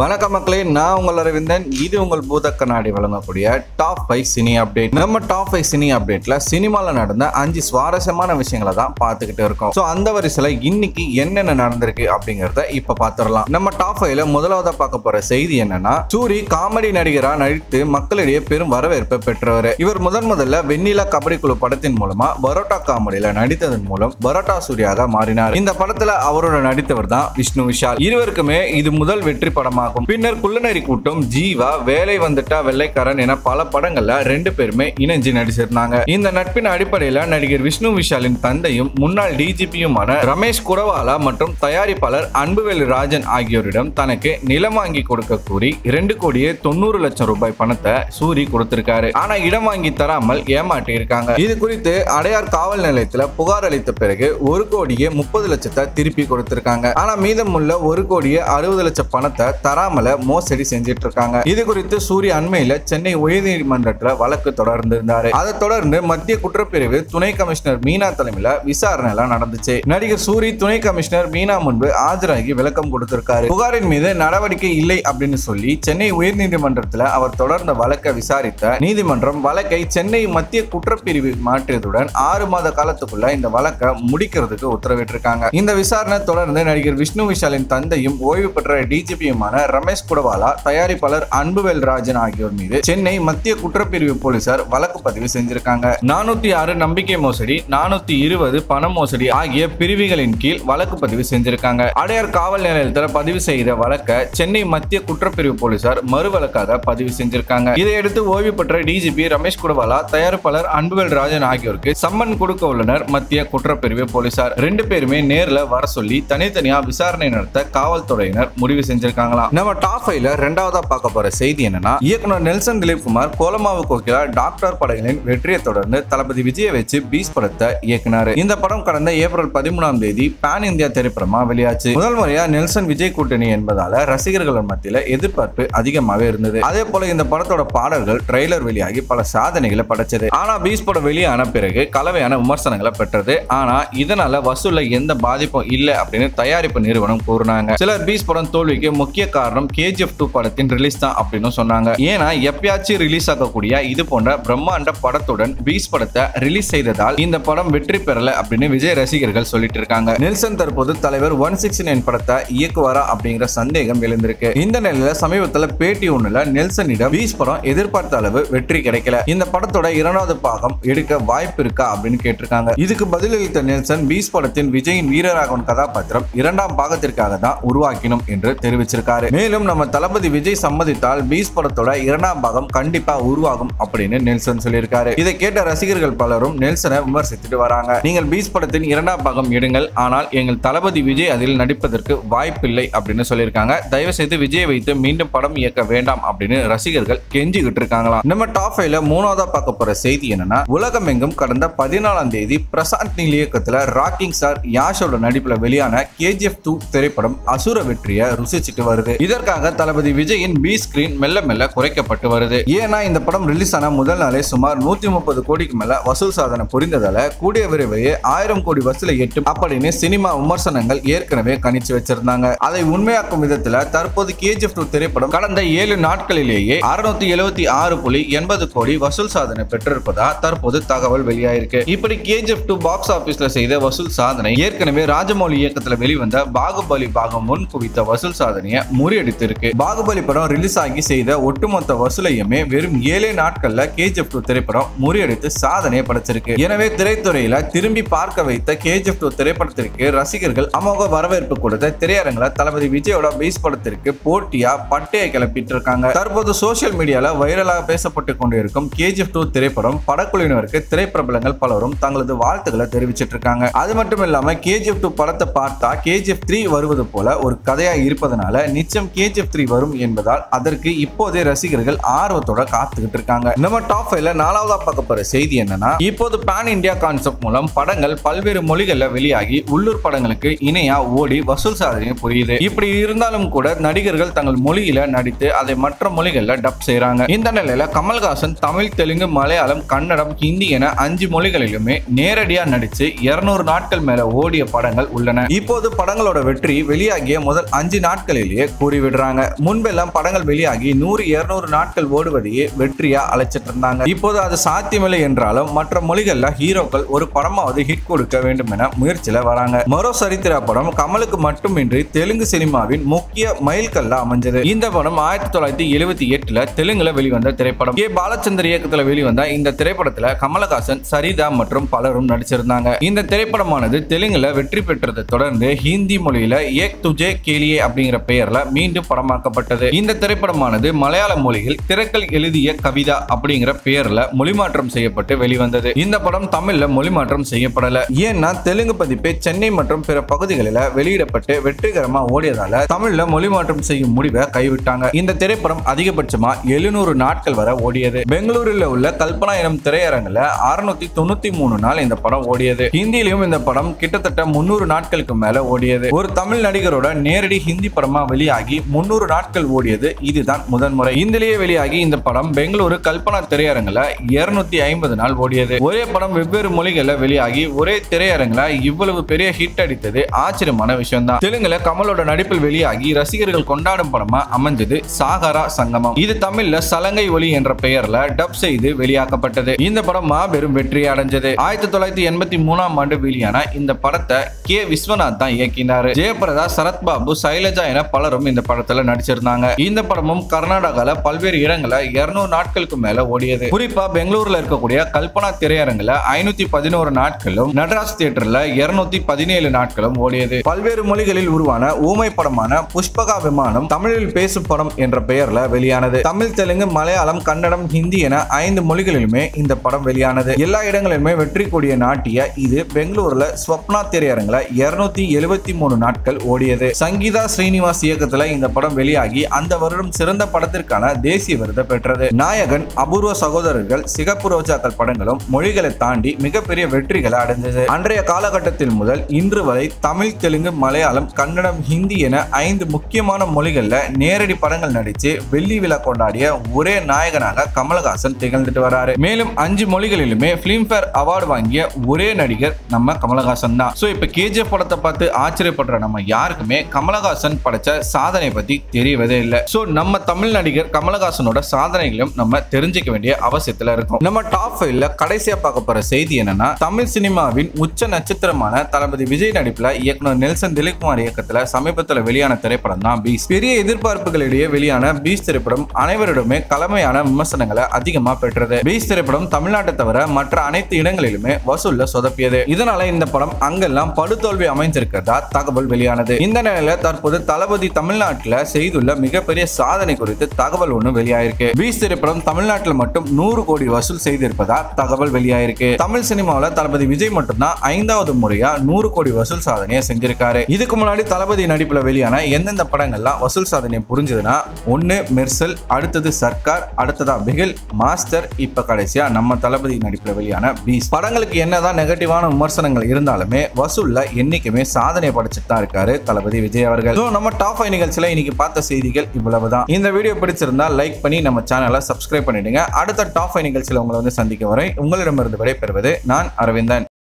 வணக்க மக்களே நான் உங்கள் அரவிந்தன் இது உங்கள் பூத கண்ணாடி வழங்கக்கூடிய டாப் ஃபைவ் சினி அப்டேட் நம்ம டாப் ஃபைவ் சினி அப்டேட்ல சினிமாவில் நடந்த அஞ்சு சுவாரஸ்யமான விஷயங்களை தான் பார்த்துக்கிட்டு இருக்கோம் ஸோ அந்த வரிசையில் இன்னைக்கு என்னென்ன நடந்திருக்கு அப்படிங்கிறத இப்போ பார்த்துடலாம் நம்ம டாப் ஃபைவ்ல முதலாவது பார்க்க போற செய்தி என்னன்னா சூரி காமெடி நடிகராக நடித்து மக்களிடையே பெரும் வரவேற்பை பெற்றவர் இவர் முதன் முதல்ல வெண்ணிலா கபடி குழு படத்தின் மூலமா பரோட்டா காமெடியில நடித்ததன் மூலம் பரோட்டா சூரியாக மாறினார் இந்த படத்துல அவரோட நடித்தவர் தான் விஷ்ணு விஷால் இருவருக்குமே இது முதல் வெற்றி படமாக ஆகும் பின்னர் குள்ளநரி கூட்டம் ஜீவா வேலை வந்துட்டா வெள்ளைக்காரன் என பல படங்கள்ல ரெண்டு பேருமே இணைஞ்சு நடிச்சிருந்தாங்க இந்த நட்பின் அடிப்படையில நடிகர் விஷ்ணு விஷாலின் தந்தையும் முன்னாள் டிஜிபியுமான ரமேஷ் குரவாலா மற்றும் தயாரிப்பாளர் அன்புவேலு ராஜன் ஆகியோரிடம் தனக்கு நிலம் வாங்கி கொடுக்க கூறி இரண்டு கோடியே தொண்ணூறு லட்சம் ரூபாய் பணத்தை சூரி கொடுத்திருக்காரு ஆனா இடம் வாங்கி தராமல் ஏமாட்டி இருக்காங்க இது குறித்து அடையார் காவல் நிலையத்துல புகார் அளித்த பிறகு ஒரு கோடியே முப்பது லட்சத்தை திருப்பி கொடுத்திருக்காங்க ஆனா மீதமுள்ள ஒரு கோடியே அறுபது லட்சம் பணத்தை தர தராமல மோசடி செஞ்சிட்டு இருக்காங்க இது குறித்து சூரிய அண்மையில சென்னை உயர்நீதிமன்றத்தில் வழக்கு தொடர்ந்து இருந்தாரு அதை தொடர்ந்து மத்திய குற்றப்பிரிவு துணை கமிஷனர் மீனா தலைமையில விசாரணை எல்லாம் நடந்துச்சு நடிகர் சூரி துணை கமிஷனர் மீனா முன்பு ஆஜராகி விளக்கம் கொடுத்திருக்காரு புகாரின் மீது நடவடிக்கை இல்லை அப்படின்னு சொல்லி சென்னை உயர்நீதிமன்றத்தில் அவர் தொடர்ந்த வழக்கை விசாரித்த நீதிமன்றம் வழக்கை சென்னை மத்திய குற்றப்பிரிவு மாற்றியதுடன் ஆறு மாத காலத்துக்குள்ள இந்த வழக்கை முடிக்கிறதுக்கு உத்தரவிட்டிருக்காங்க இந்த விசாரணை தொடர்ந்து நடிகர் விஷ்ணு விஷாலின் தந்தையும் ஓய்வு பெற்ற டிஜிபியுமான ரமேஷ் குடவாலா தயாரிப்பாளர் அன்புவேல் ராஜன் ஆகியோர் மீது சென்னை மத்திய குற்றப்பிரிவு போலீசார் வழக்கு பதிவு செஞ்சிருக்காங்க நானூத்தி ஆறு நம்பிக்கை மோசடி நானூத்தி இருபது பண மோசடி ஆகிய பிரிவுகளின் கீழ் வழக்கு பதிவு செஞ்சிருக்காங்க அடையார் காவல் நிலையத்தில் பதிவு செய்த வழக்க சென்னை மத்திய குற்றப்பிரிவு போலீசார் மறு வழக்காக பதிவு செஞ்சிருக்காங்க இதையடுத்து ஓய்வு பெற்ற டிஜிபி ரமேஷ் குடவாலா தயாரிப்பாளர் அன்புவேல் ராஜன் ஆகியோருக்கு சம்மன் கொடுக்க உள்ளனர் மத்திய குற்றப்பிரிவு போலீசார் ரெண்டு பேருமே நேரில் வர சொல்லி தனித்தனியா விசாரணை நடத்த காவல்துறையினர் முடிவு செஞ்சிருக்காங்களாம் நம்ம டாப் ஃபைவ்ல ரெண்டாவதா பார்க்க போற செய்தி என்னன்னா இயக்குனர் நெல்சன் திலீப்குமார் கோலமாவு கோகிலா டாக்டர் படங்களின் வெற்றியை தொடர்ந்து தளபதி விஜயை வச்சு பீஸ் படத்தை இயக்குனாரு இந்த படம் கடந்த ஏப்ரல் பதிமூணாம் தேதி பேன் இந்தியா திரைப்படமா வெளியாச்சு முதல் முறையா நெல்சன் விஜய் கூட்டணி என்பதால ரசிகர்கள் மத்தியில எதிர்பார்ப்பு அதிகமாவே இருந்தது அதே போல இந்த படத்தோட பாடல்கள் ட்ரெய்லர் வெளியாகி பல சாதனைகளை படைச்சது ஆனா பீஸ் படம் வெளியான பிறகு கலவையான விமர்சனங்களை பெற்றது ஆனா இதனால வசூல்ல எந்த பாதிப்பும் இல்லை அப்படின்னு தயாரிப்பு நிறுவனம் கூறினாங்க சிலர் பீஸ் படம் தோல்விக்கு முக்கிய காரணம் கேஜிஎஃப் டூ படத்தின் ரிலீஸ் தான் அப்படின்னு சொன்னாங்க ஏன்னா எப்பயாச்சும் ரிலீஸ் ஆகக்கூடிய இது போன்ற பிரம்மாண்ட படத்துடன் பீஸ் படத்தை ரிலீஸ் செய்ததால் இந்த படம் வெற்றி பெறல அப்படின்னு விஜய் ரசிகர்கள் சொல்லிட்டு இருக்காங்க நெல்சன் தற்போது தலைவர் ஒன் சிக்ஸ்டி நைன் படத்தை இயக்குவாரா அப்படிங்கிற சந்தேகம் எழுந்திருக்கு இந்த நிலையில சமீபத்தில் பேட்டி ஒண்ணுல நெல்சனிடம் பீஸ் படம் எதிர்பார்த்த அளவு வெற்றி கிடைக்கல இந்த படத்தோட இரண்டாவது பாகம் எடுக்க வாய்ப்பு இருக்கா அப்படின்னு கேட்டிருக்காங்க இதுக்கு பதிலளித்த நெல்சன் பீஸ் படத்தின் விஜயின் வீரராகவன் கதாபாத்திரம் இரண்டாம் பாகத்திற்காக தான் உருவாக்கினோம் என்று தெரிவிச்சிருக்காரு சொல்லியிருக்காரு மேலும் நம்ம தளபதி விஜய் சம்மதித்தால் பீஸ் படத்தோட இரண்டாம் பாகம் கண்டிப்பா உருவாகும் அப்படின்னு நெல்சன் சொல்லியிருக்காரு இதை கேட்ட ரசிகர்கள் பலரும் நெல்சனை விமர்சித்துட்டு வராங்க நீங்கள் பீஸ் படத்தின் இரண்டாம் பாகம் எடுங்கள் ஆனால் எங்கள் தளபதி விஜய் அதில் நடிப்பதற்கு வாய்ப்பில்லை அப்படின்னு சொல்லியிருக்காங்க தயவு செய்து விஜய் வைத்து மீண்டும் படம் இயக்க வேண்டாம் அப்படின்னு ரசிகர்கள் கெஞ்சிக்கிட்டு இருக்காங்களாம் நம்ம டாப் ஃபைவ்ல மூணாவதா பார்க்க போற செய்தி என்னன்னா உலகமெங்கும் கடந்த பதினாலாம் தேதி பிரசாந்த் நீல் இயக்கத்துல ராக்கிங் ஸ்டார் யாஷோட நடிப்புல வெளியான கேஜிஎஃப் டூ திரைப்படம் அசுர வெற்றியை ருசிச்சுட்டு வருது இதற்காக தளபதி விஜயின் பி ஸ்கிரீன் மெல்ல மெல்ல குறைக்கப்பட்டு வருது ஏன்னா இந்த படம் ரிலீஸ் ஆன முதல் நாளே சுமார் நூத்தி முப்பது கோடிக்கு மேல வசூல் சாதனை புரிந்ததால கூடிய விரைவையே ஆயிரம் கோடி வசூலை எட்டும் அப்படின்னு சினிமா விமர்சனங்கள் ஏற்கனவே கணிச்சு வச்சிருந்தாங்க அதை உண்மையாக்கும் விதத்துல தற்போது கேஜிஎஃப் டூ திரைப்படம் கடந்த ஏழு நாட்களிலேயே அறுநூத்தி எழுபத்தி ஆறு புள்ளி எண்பது கோடி வசூல் சாதனை பெற்றிருப்பதா தற்போது தகவல் வெளியாயிருக்கு இப்படி கேஜிஎஃப் டூ பாக்ஸ் ஆபீஸ்ல செய்த வசூல் சாதனை ஏற்கனவே ராஜமௌலி இயக்கத்துல வெளிவந்த பாகுபலி பாகம் முன் குவித்த வசூல் சாதனையை முறியடித்திருக்கு பாகுபலி படம் ரிலீஸ் ஆகி செய்த ஒட்டுமொத்த வசூலையுமே வெறும் ஏழே நாட்கள்ல கேஜிஎஃப் டூ திரைப்படம் முறியடித்து சாதனை படைச்சிருக்கு எனவே திரைத்துறையில திரும்பி பார்க்க வைத்த கேஜிஎஃப் டூ திரைப்படத்திற்கு ரசிகர்கள் அமோக வரவேற்பு கொடுத்த திரையரங்குல தளபதி விஜயோட பேஸ் படத்திற்கு போட்டியா பட்டையை கிளப்பிட்டு இருக்காங்க தற்போது சோசியல் மீடியால வைரலாக பேசப்பட்டு கொண்டிருக்கும் கேஜிஎஃப் டூ திரைப்படம் படக்குழுவினருக்கு திரைப்பிரபலங்கள் பலரும் தங்களது வாழ்த்துக்களை தெரிவிச்சிட்டு இருக்காங்க அது மட்டும் இல்லாம கேஜிஎஃப் டூ படத்தை பார்த்தா கேஜிஎஃப் த்ரீ வருவது போல ஒரு கதையா இருப்பதனால நிச்சயம் நிச்சயம் கேஜிஎஃப் த்ரீ வரும் என்பதால் அதற்கு இப்போதே ரசிகர்கள் ஆர்வத்தோட காத்துக்கிட்டு இருக்காங்க நம்ம டாப் ஃபைவ்ல நாலாவதா பார்க்க போற செய்தி என்னன்னா இப்போது பேன் இண்டியா கான்செப்ட் மூலம் படங்கள் பல்வேறு மொழிகளில் வெளியாகி உள்ளூர் படங்களுக்கு இணையா ஓடி வசூல் சாதனை புரியுது இப்படி இருந்தாலும் கூட நடிகர்கள் தங்கள் மொழியில நடித்து அதை மற்ற மொழிகளில் டப் செய்யறாங்க இந்த நிலையில கமல்ஹாசன் தமிழ் தெலுங்கு மலையாளம் கன்னடம் ஹிந்தி என அஞ்சு மொழிகளிலுமே நேரடியா நடிச்சு இருநூறு நாட்கள் மேல ஓடிய படங்கள் உள்ளன இப்போது படங்களோட வெற்றி வெளியாகிய முதல் அஞ்சு நாட்களிலேயே கூறிவிடுறாங்க முன்பெல்லாம் படங்கள் வெளியாகி நூறு இருநூறு நாட்கள் ஓடுவதையே வெற்றியா அழைச்சிட்டு இருந்தாங்க இப்போது அது சாத்தியமில்லை என்றாலும் மற்ற மொழிகள்ல ஹீரோக்கள் ஒரு படமாவது ஹிட் கொடுக்க வேண்டும் என முயற்சியில வராங்க மரோ சரித்திரா படம் கமலுக்கு மட்டுமின்றி தெலுங்கு சினிமாவின் முக்கிய மைல்கல்ல அமைஞ்சது இந்த படம் ஆயிரத்தி தொள்ளாயிரத்தி எழுபத்தி எட்டுல தெலுங்குல வெளிவந்த திரைப்படம் கே பாலச்சந்தர் இயக்கத்துல வெளிவந்த இந்த திரைப்படத்துல கமலஹாசன் சரிதா மற்றும் பலரும் நடிச்சிருந்தாங்க இந்த திரைப்படமானது தெலுங்குல வெற்றி பெற்றதை தொடர்ந்து ஹிந்தி மொழியில ஏக் துஜே கேலியே அப்படிங்கிற பெயர்ல மீண்டும் படமாக்கப்பட்டது இந்த திரைப்படமானது மலையாள மொழியில் திரைக்கல் எழுதிய கவிதா அப்படிங்கிற பெயர்ல மொழிமாற்றம் செய்யப்பட்டு வெளிவந்தது இந்த படம் தமிழ்ல மொழிமாற்றம் செய்யப்படல ஏன்னா தெலுங்கு பதிப்பு சென்னை மற்றும் பிற பகுதிகளில் வெளியிடப்பட்டு வெற்றிகரமா ஓடியதால தமிழ்ல மொழிமாற்றம் செய்யும் முடிவை கைவிட்டாங்க இந்த திரைப்படம் அதிகபட்சமா எழுநூறு நாட்கள் வர ஓடியது பெங்களூரில் உள்ள கல்பனா எனும் திரையரங்குல அறுநூத்தி தொண்ணூத்தி மூணு நாள் இந்த படம் ஓடியது ஹிந்தியிலும் இந்த படம் கிட்டத்தட்ட முன்னூறு நாட்களுக்கு மேல ஓடியது ஒரு தமிழ் நடிகரோட நேரடி ஹிந்தி படமா வெளியாகி வெளியாகி முன்னூறு நாட்கள் ஓடியது இதுதான் முதன்முறை இந்திலேயே வெளியாகி இந்த படம் பெங்களூரு கல்பனா திரையரங்கில் இருநூத்தி ஐம்பது நாள் ஓடியது ஒரே படம் வெவ்வேறு மொழிகளில் வெளியாகி ஒரே திரையரங்கில் இவ்வளவு பெரிய ஹிட் அடித்தது ஆச்சரியமான விஷயம் தான் தெலுங்குல கமலோட நடிப்பில் வெளியாகி ரசிகர்கள் கொண்டாடும் படமா அமைஞ்சது சாகரா சங்கமம் இது தமிழ்ல சலங்கை ஒளி என்ற பெயர்ல டப் செய்து வெளியாக்கப்பட்டது இந்த படம் மாபெரும் வெற்றி அடைஞ்சது ஆயிரத்தி தொள்ளாயிரத்தி எண்பத்தி மூணாம் ஆண்டு வெளியான இந்த படத்தை கே விஸ்வநாத் தான் இயக்கினார் ஜெயபிரதா சரத்பாபு சைலஜா என பலரும் இந்த படத்துல நடிச்சிருந்தாங்க இந்த படமும் கர்நாடகால பல்வேறு இடங்களை இருநூறு நாட்களுக்கு மேல ஓடியது குறிப்பா பெங்களூர்ல இருக்கக்கூடிய கல்பனா திரையரங்குல ஐநூத்தி பதினோரு நாட்களும் நட்ராஸ் தியேட்டர்ல இருநூத்தி பதினேழு நாட்களும் ஓடியது பல்வேறு மொழிகளில் உருவான ஊமை படமான புஷ்பகா விமானம் தமிழில் பேசும் படம் என்ற பெயர்ல வெளியானது தமிழ் தெலுங்கு மலையாளம் கன்னடம் ஹிந்தி என ஐந்து மொழிகளிலுமே இந்த படம் வெளியானது எல்லா இடங்களிலுமே வெற்றி கூடிய நாட்டிய இது பெங்களூர்ல ஸ்வப்னா திரையரங்குல இருநூத்தி எழுபத்தி மூணு நாட்கள் ஓடியது சங்கீதா ஸ்ரீனிவாஸ் இயக்கத்தில் வருடத்துல இந்த படம் வெளியாகி அந்த வருடம் சிறந்த படத்திற்கான தேசிய விருதை பெற்றது நாயகன் அபூர்வ சகோதரர்கள் சிகப்பு ரோஜாக்கள் படங்களும் மொழிகளை தாண்டி மிகப்பெரிய வெற்றிகளை அடைந்தது அன்றைய காலகட்டத்தில் முதல் இன்று வரை தமிழ் தெலுங்கு மலையாளம் கன்னடம் ஹிந்தி என ஐந்து முக்கியமான மொழிகளில் நேரடி படங்கள் நடித்து வெள்ளி விழா கொண்டாடிய ஒரே நாயகனாக கமலஹாசன் திகழ்ந்துட்டு வராரு மேலும் அஞ்சு மொழிகளிலுமே பிலிம்பேர் அவார்டு வாங்கிய ஒரே நடிகர் நம்ம கமலஹாசன் தான் சோ இப்ப கேஜிஎஃப் படத்தை பார்த்து ஆச்சரியப்படுற நம்ம யாருக்குமே கமலஹாசன் படைச்ச சா சாதனை பற்றி தெரியவதே இல்லை ஸோ நம்ம தமிழ் நடிகர் கமலஹாசனோட சாதனைகளையும் நம்ம தெரிஞ்சுக்க வேண்டிய அவசியத்தில் இருக்கும் நம்ம டாப் ஃபைவ்ல கடைசியாக பார்க்க போகிற செய்தி என்னன்னா தமிழ் சினிமாவின் உச்ச நட்சத்திரமான தளபதி விஜய் நடிப்பில் இயக்குனர் நெல்சன் திலீப்குமார் இயக்கத்தில் சமீபத்தில் வெளியான திரைப்படம் தான் பீஸ் பெரிய எதிர்பார்ப்புகளிடையே வெளியான பீஸ் திரைப்படம் அனைவரிடமே கலமையான விமர்சனங்களை அதிகமாக பெற்றது பீஸ் திரைப்படம் தமிழ்நாட்டை தவிர மற்ற அனைத்து இடங்களிலுமே வசூலில் சொதப்பியது இதனால இந்த படம் அங்கெல்லாம் படுதோல்வி அமைந்திருக்கிறதா தகவல் வெளியானது இந்த நிலையில தற்போது தளபதி தமிழ் தமிழ்நாட்டில் செய்துள்ள மிகப்பெரிய சாதனை குறித்து தகவல் ஒன்று வெளியாயிருக்கு பீஸ் திரைப்படம் தமிழ்நாட்டில் மட்டும் நூறு கோடி வசூல் செய்திருப்பதா தகவல் வெளியாயிருக்கு தமிழ் சினிமாவில் தளபதி விஜய் மட்டும்தான் ஐந்தாவது முறையா நூறு கோடி வசூல் சாதனையை செஞ்சிருக்காரு இதுக்கு முன்னாடி தளபதி நடிப்புல வெளியான எந்தெந்த படங்கள்லாம் வசூல் சாதனை புரிஞ்சதுன்னா ஒன்னு மெர்சல் அடுத்தது சர்க்கார் அடுத்ததா பிகில் மாஸ்டர் இப்ப கடைசியா நம்ம தளபதி நடிப்புல வெளியான பீஸ் படங்களுக்கு என்னதான் நெகட்டிவான விமர்சனங்கள் இருந்தாலுமே வசூல்ல என்னைக்குமே சாதனை படைச்சிட்டு தான் இருக்காரு தளபதி விஜய் அவர்கள் நம்ம டாப் ஃபைவ் நிகழ்ச்சியில் இன்னைக்கு பார்த்த செய்திகள் இவ்வளவு தான் இந்த வீடியோ பிடிச்சிருந்தா லைக் பண்ணி நம்ம சேனலை சப்ஸ்கிரைப் பண்ணிடுங்க அடுத்த டாப் ஃபைவ் நிகழ்ச்சியில் உங்களை வந்து சந்திக்க வரை உங்களிடமிருந்து விடைபெறுவது நான் அரவிந்தன்